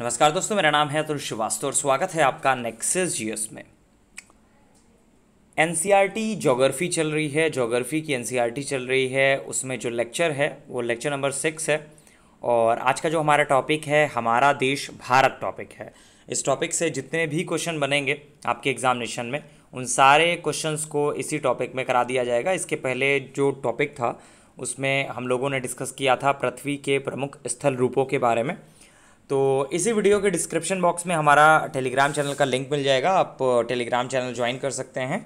नमस्कार दोस्तों मेरा नाम है अतुल श्रीवास्तव और स्वागत है आपका नेक्सेस जी में एनसीईआरटी जोग्राफ़ी e चल रही है जोग्राफ़ी की एनसीईआरटी e चल रही है उसमें जो लेक्चर है वो लेक्चर नंबर सिक्स है और आज का जो हमारा टॉपिक है हमारा देश भारत टॉपिक है इस टॉपिक से जितने भी क्वेश्चन बनेंगे आपके एग्जामिनेशन में उन सारे क्वेश्चंस को इसी टॉपिक में करा दिया जाएगा इसके पहले जो टॉपिक था उसमें हम लोगों ने डिस्कस किया था पृथ्वी के प्रमुख स्थल रूपों के बारे में तो इसी वीडियो के डिस्क्रिप्शन बॉक्स में हमारा टेलीग्राम चैनल का लिंक मिल जाएगा आप टेलीग्राम चैनल ज्वाइन कर सकते हैं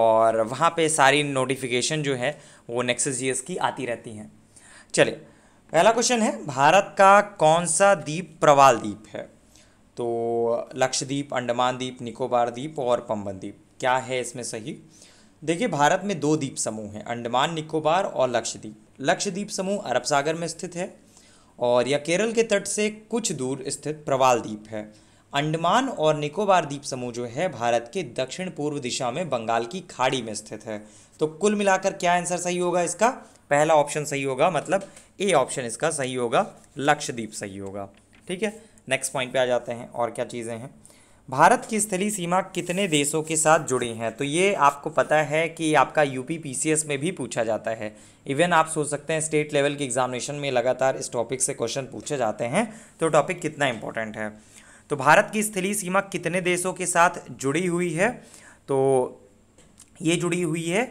और वहाँ पे सारी नोटिफिकेशन जो है वो नेक्सस जी की आती रहती हैं चलिए पहला क्वेश्चन है भारत का कौन सा द्वीप प्रवाल द्वीप है तो लक्षद्वीप अंडमान द्वीप निकोबार द्वीप और पम्बन द्वीप क्या है इसमें सही देखिए भारत में दो द्वीप समूह हैं अंडमान निकोबार और लक्षद्वीप लक्षद्वीप समूह अरब सागर में स्थित है और यह केरल के तट से कुछ दूर स्थित प्रवाल द्वीप है अंडमान और निकोबार द्वीप समूह जो है भारत के दक्षिण पूर्व दिशा में बंगाल की खाड़ी में स्थित है तो कुल मिलाकर क्या आंसर सही होगा इसका पहला ऑप्शन सही होगा मतलब ए ऑप्शन इसका सही होगा लक्षद्वीप सही होगा ठीक है नेक्स्ट पॉइंट पे आ जाते हैं और क्या चीज़ें हैं भारत की स्थलीय सीमा कितने देशों के साथ जुड़ी हैं तो ये आपको पता है कि आपका यूपी पीसीएस में भी पूछा जाता है इवन आप सोच सकते हैं स्टेट लेवल के एग्जामिनेशन में लगातार इस टॉपिक से क्वेश्चन पूछे जाते हैं तो टॉपिक कितना इंपॉर्टेंट है तो भारत की स्थलीय सीमा कितने देशों के साथ जुड़ी हुई है तो ये जुड़ी हुई है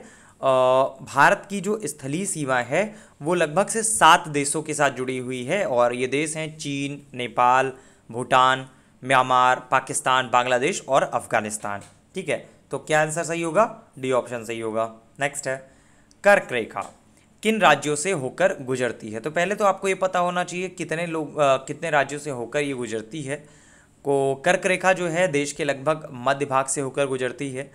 भारत की जो स्थलीय सीमा है वो लगभग से सात देशों के साथ जुड़ी हुई है और ये देश हैं चीन नेपाल भूटान म्यांमार पाकिस्तान बांग्लादेश और अफगानिस्तान ठीक है तो क्या आंसर सही होगा डी ऑप्शन सही होगा नेक्स्ट है कर्क रेखा किन राज्यों से होकर गुजरती है तो पहले तो आपको ये पता होना चाहिए कितने लोग कितने राज्यों से होकर ये गुजरती है को कर्क रेखा जो है देश के लगभग मध्य भाग से होकर गुजरती है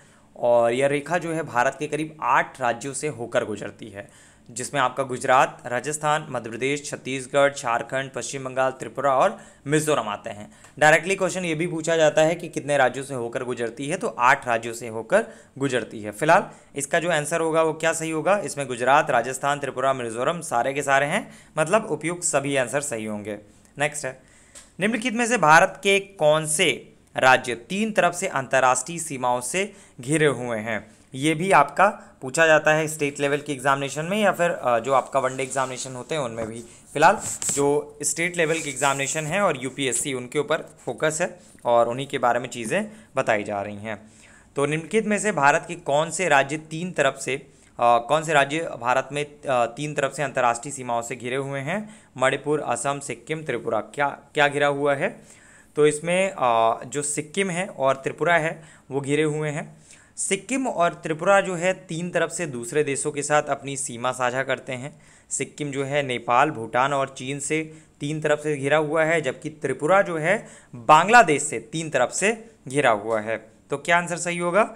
और यह रेखा जो है भारत के करीब आठ राज्यों से होकर गुजरती है जिसमें आपका गुजरात राजस्थान मध्य प्रदेश छत्तीसगढ़ झारखंड पश्चिम बंगाल त्रिपुरा और मिजोरम आते हैं डायरेक्टली क्वेश्चन ये भी पूछा जाता है कि कितने राज्यों से होकर गुजरती है तो आठ राज्यों से होकर गुजरती है फिलहाल इसका जो आंसर होगा वो क्या सही होगा इसमें गुजरात राजस्थान त्रिपुरा मिजोरम सारे के सारे हैं मतलब उपयुक्त सभी आंसर सही होंगे नेक्स्ट है निम्नलिखित में से भारत के कौन से राज्य तीन तरफ से अंतर्राष्ट्रीय सीमाओं से घिरे हुए हैं ये भी आपका पूछा जाता है स्टेट लेवल की एग्जामिनेशन में या फिर जो आपका वनडे एग्जामिनेशन होते हैं उनमें भी फिलहाल जो स्टेट लेवल की एग्जामिनेशन है और यूपीएससी उनके ऊपर फोकस है और उन्हीं के बारे में चीज़ें बताई जा रही हैं तो निम्नलिखित में से भारत के कौन से राज्य तीन तरफ से आ, कौन से राज्य भारत में तीन तरफ से अंतर्राष्ट्रीय सीमाओं से घिरे हुए हैं मणिपुर असम सिक्किम त्रिपुरा क्या क्या घिरा हुआ है तो इसमें आ, जो सिक्किम है और त्रिपुरा है वो घिरे हुए हैं सिक्किम और त्रिपुरा जो है तीन तरफ से दूसरे देशों के साथ अपनी सीमा साझा करते हैं सिक्किम जो है नेपाल भूटान और चीन से तीन तरफ से घिरा हुआ है जबकि त्रिपुरा जो है बांग्लादेश से तीन तरफ से घिरा हुआ है तो क्या आंसर सही होगा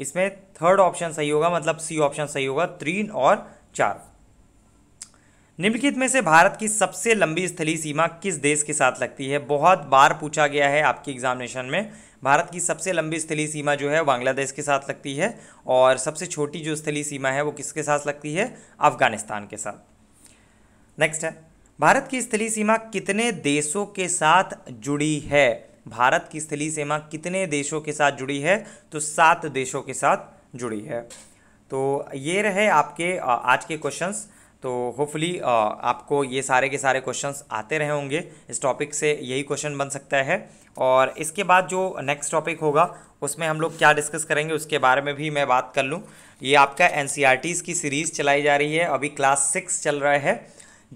इसमें थर्ड ऑप्शन सही होगा मतलब सी ऑप्शन सही होगा तीन और चार निम्नलिखित में से भारत की सबसे लंबी स्थली सीमा किस देश के साथ लगती है बहुत बार पूछा गया है आपके एग्जामिनेशन में भारत की सबसे लंबी स्थलीय सीमा जो है बांग्लादेश के साथ लगती है और सबसे छोटी जो स्थली सीमा है वो किसके साथ लगती है अफगानिस्तान के साथ नेक्स्ट है भारत की स्थलीय सीमा कितने देशों के साथ जुड़ी है भारत की स्थलीय सीमा कितने देशों के साथ जुड़ी है तो सात देशों के साथ जुड़ी है तो ये रहे आपके आज के क्वेश्चंस तो होपफुली uh, आपको ये सारे के सारे क्वेश्चंस आते रहे होंगे इस टॉपिक से यही क्वेश्चन बन सकता है और इसके बाद जो नेक्स्ट टॉपिक होगा उसमें हम लोग क्या डिस्कस करेंगे उसके बारे में भी मैं बात कर लूँ ये आपका एन e की सीरीज़ चलाई जा रही है अभी क्लास सिक्स चल रहा है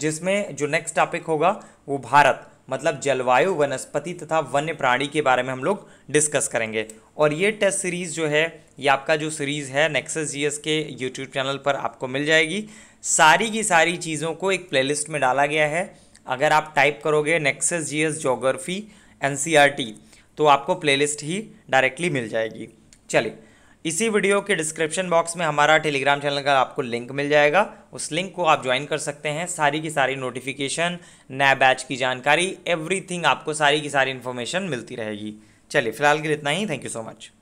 जिसमें जो नेक्स्ट टॉपिक होगा वो भारत मतलब जलवायु वनस्पति तथा वन्य प्राणी के बारे में हम लोग डिस्कस करेंगे और ये टेस्ट सीरीज़ जो है ये आपका जो सीरीज़ है नेक्सस जीएस के यूट्यूब चैनल पर आपको मिल जाएगी सारी की सारी चीज़ों को एक प्लेलिस्ट में डाला गया है अगर आप टाइप करोगे नेक्सस एस जोग्राफी तो आपको प्लेलिस्ट ही डायरेक्टली मिल जाएगी चलिए इसी वीडियो के डिस्क्रिप्शन बॉक्स में हमारा टेलीग्राम चैनल का आपको लिंक मिल जाएगा उस लिंक को आप ज्वाइन कर सकते हैं सारी की सारी नोटिफिकेशन नए बैच की जानकारी एवरीथिंग आपको सारी की सारी इन्फॉर्मेशन मिलती रहेगी चलिए फिलहाल के लिए इतना ही थैंक यू सो मच